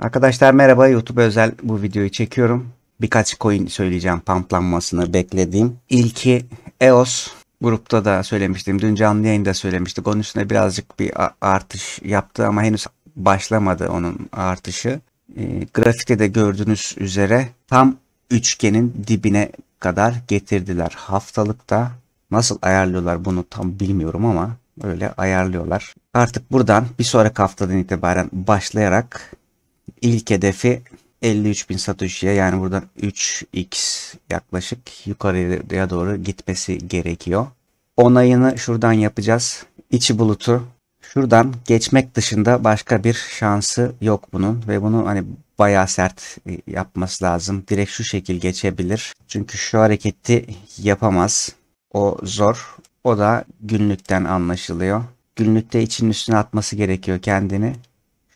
Arkadaşlar merhaba YouTube özel bu videoyu çekiyorum. Birkaç coin söyleyeceğim pamplanmasını beklediğim. İlki EOS grupta da söylemiştim. Dün canlı yayında söylemiştik. Onun üstüne birazcık bir artış yaptı ama henüz başlamadı onun artışı. E, grafikte de gördüğünüz üzere tam üçgenin dibine kadar getirdiler haftalıkta. Nasıl ayarlıyorlar bunu tam bilmiyorum ama öyle ayarlıyorlar. Artık buradan bir sonraki haftadan itibaren başlayarak ilk hedefi 53.000 satışıya yani buradan 3x yaklaşık yukarıya doğru gitmesi gerekiyor. Onayını şuradan yapacağız. İçi bulutu şuradan geçmek dışında başka bir şansı yok bunun ve bunu hani baya sert e, yapması lazım. Direkt şu şekil geçebilir. Çünkü şu hareketi yapamaz. O zor. O da günlükten anlaşılıyor. Günlükte için üstüne atması gerekiyor kendini.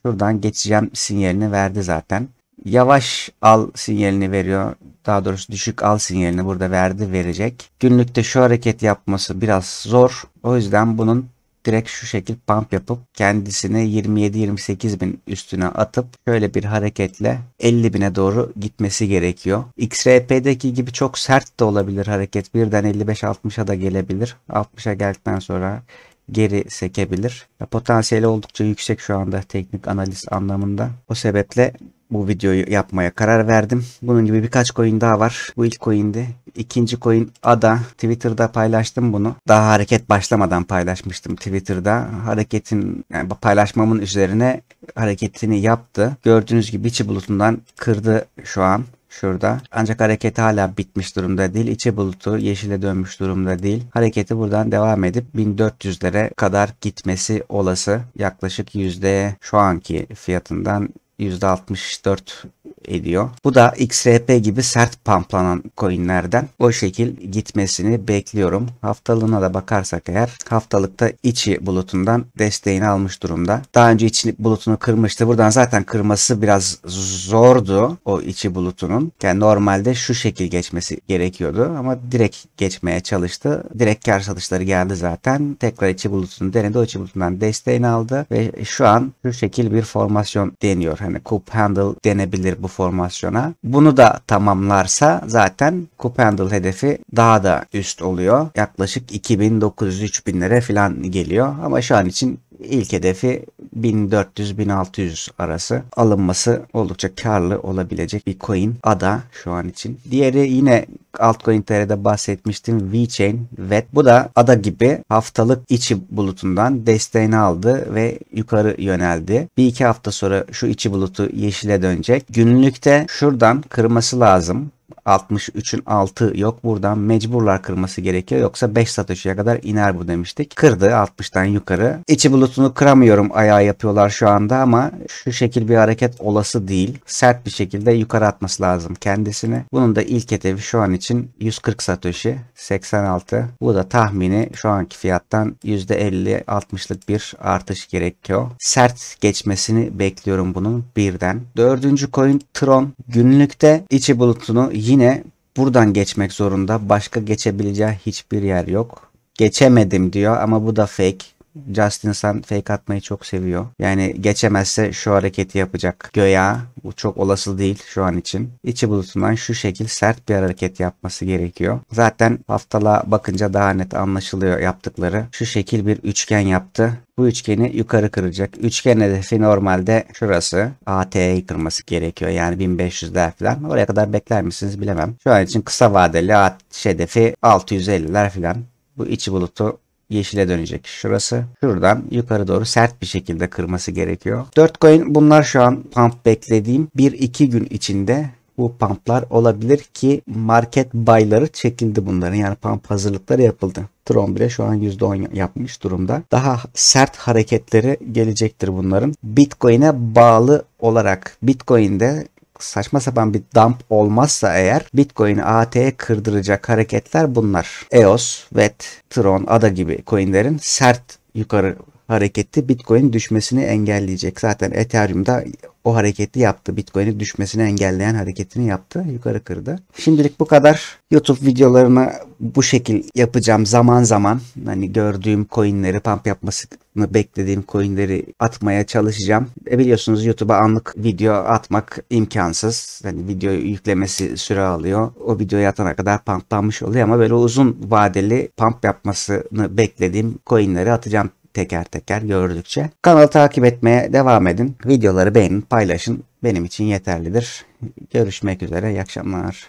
Şuradan geçeceğim sinyalini verdi zaten. Yavaş al sinyalini veriyor. Daha doğrusu düşük al sinyalini burada verdi verecek. Günlükte şu hareket yapması biraz zor. O yüzden bunun direkt şu şekil pump yapıp kendisini 27-28 bin üstüne atıp şöyle bir hareketle 50 bine doğru gitmesi gerekiyor. XRP'deki gibi çok sert de olabilir hareket. Birden 55-60'a da gelebilir. 60'a geldikten sonra geri sekebilir. Potansiyeli oldukça yüksek şu anda teknik analiz anlamında. O sebeple bu videoyu yapmaya karar verdim. Bunun gibi birkaç coin daha var. Bu ilk coin'di. İkinci coin ADA. Twitter'da paylaştım bunu. Daha hareket başlamadan paylaşmıştım Twitter'da. Hareketin yani paylaşmamın üzerine hareketini yaptı. Gördüğünüz gibi içi bulutundan kırdı şu an şurada. Ancak hareketi hala bitmiş durumda değil. İçi bulutu yeşile dönmüş durumda değil. Hareketi buradan devam edip 1400'lere kadar gitmesi olası. Yaklaşık yüzde şu anki fiyatından %64 ediyor. Bu da XRP gibi sert pamplanan coinlerden o şekil gitmesini bekliyorum. Haftalığına da bakarsak eğer haftalıkta içi bulutundan desteğini almış durumda. Daha önce içi bulutunu kırmıştı. Buradan zaten kırması biraz zordu o içi bulutunun. Yani normalde şu şekil geçmesi gerekiyordu ama direkt geçmeye çalıştı. Direkt kar satışları geldi zaten. Tekrar içi bulutunu denedi. O içi bulutundan desteğini aldı ve şu an şu şekil bir formasyon deniyor. Hani cup handle denebilir bu formasyona. Bunu da tamamlarsa zaten kup handle hedefi daha da üst oluyor. Yaklaşık 2900-3000 lira falan geliyor ama şu an için ilk hedefi 1400-1600 arası alınması oldukça karlı olabilecek bir coin ADA şu an için. Diğeri yine altcoin TR'de bahsetmiştim VeChain Ve Bu da ADA gibi haftalık içi bulutundan desteğini aldı ve yukarı yöneldi. Bir iki hafta sonra şu içi bulutu yeşile dönecek. Günlükte şuradan kırması lazım. 63'ün 6 yok. Buradan mecburlar kırması gerekiyor. Yoksa 5 satışıya kadar iner bu demiştik. Kırdı 60'tan yukarı. İçi bulutunu kıramıyorum ayağı yapıyorlar şu anda ama şu şekil bir hareket olası değil. Sert bir şekilde yukarı atması lazım kendisini. Bunun da ilk hedefi şu an için 140 satoshi 86. Bu da tahmini şu anki fiyattan %50-60'lık bir artış gerekiyor. Sert geçmesini bekliyorum bunun birden. Dördüncü coin Tron günlükte içi bulutunu yine buradan geçmek zorunda. Başka geçebileceği hiçbir yer yok. Geçemedim diyor ama bu da fake. Justin Sun fake atmayı çok seviyor. Yani geçemezse şu hareketi yapacak. Göya bu çok olası değil şu an için. İçi bulutundan şu şekil sert bir hareket yapması gerekiyor. Zaten haftala bakınca daha net anlaşılıyor yaptıkları. Şu şekil bir üçgen yaptı. Bu üçgeni yukarı kıracak. Üçgen hedefi normalde şurası. AT'yi kırması gerekiyor. Yani 1500'ler falan. Oraya kadar bekler misiniz bilemem. Şu an için kısa vadeli AT hedefi 650'ler falan. Bu içi bulutu yeşile dönecek şurası. Şuradan yukarı doğru sert bir şekilde kırması gerekiyor. 4 coin bunlar şu an pump beklediğim 1-2 gün içinde bu pumplar olabilir ki market buyları çekildi bunların. Yani pump hazırlıkları yapıldı. Tron bile şu an %10 yapmış durumda. Daha sert hareketleri gelecektir bunların. Bitcoin'e bağlı olarak Bitcoin'de saçma sapan bir dump olmazsa eğer Bitcoin AT'ye kırdıracak hareketler bunlar. EOS, VET, Tron, ADA gibi coinlerin sert yukarı hareketi Bitcoin düşmesini engelleyecek. Zaten Ethereum'da o hareketi yaptı. Bitcoin'in düşmesini engelleyen hareketini yaptı. Yukarı kırdı. Şimdilik bu kadar. YouTube videolarını bu şekil yapacağım zaman zaman. Hani gördüğüm coinleri, pump yapmasını beklediğim coinleri atmaya çalışacağım. E biliyorsunuz YouTube'a anlık video atmak imkansız. Hani video yüklemesi süre alıyor. O video yatana kadar pumplanmış oluyor ama böyle uzun vadeli pump yapmasını beklediğim coinleri atacağım teker teker gördükçe. Kanalı takip etmeye devam edin. Videoları beğenin, paylaşın. Benim için yeterlidir. Görüşmek üzere, iyi akşamlar.